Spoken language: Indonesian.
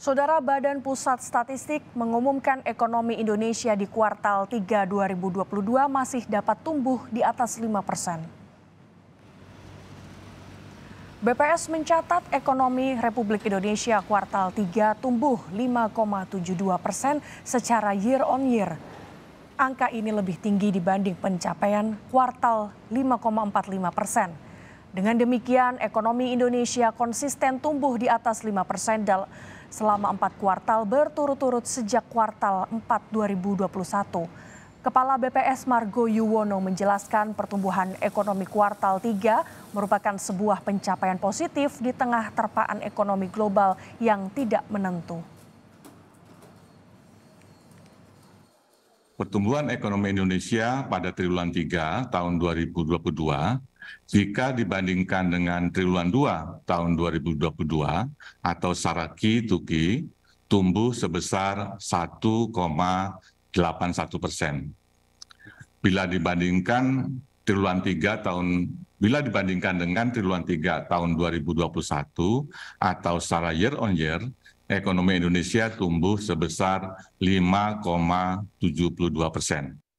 Saudara Badan Pusat Statistik mengumumkan ekonomi Indonesia di kuartal 3 2022 masih dapat tumbuh di atas 5 persen. BPS mencatat ekonomi Republik Indonesia kuartal 3 tumbuh 5,72 persen secara year on year. Angka ini lebih tinggi dibanding pencapaian kuartal 5,45 persen. Dengan demikian, ekonomi Indonesia konsisten tumbuh di atas 5 persen selama empat kuartal berturut-turut sejak kuartal 4 2021. Kepala BPS Margo Yuwono menjelaskan pertumbuhan ekonomi kuartal 3 merupakan sebuah pencapaian positif di tengah terpaan ekonomi global yang tidak menentu. Pertumbuhan ekonomi Indonesia pada triwulan 3 tahun 2022 jika dibandingkan dengan triwulan 2 tahun 2022 atau Saraki Tuki tumbuh sebesar 1,81 persen. Bila dibandingkan triwulan 3 tahun bila dibandingkan dengan triwulan 3 tahun 2021 atau secara year on year, ekonomi Indonesia tumbuh sebesar 5,72 persen.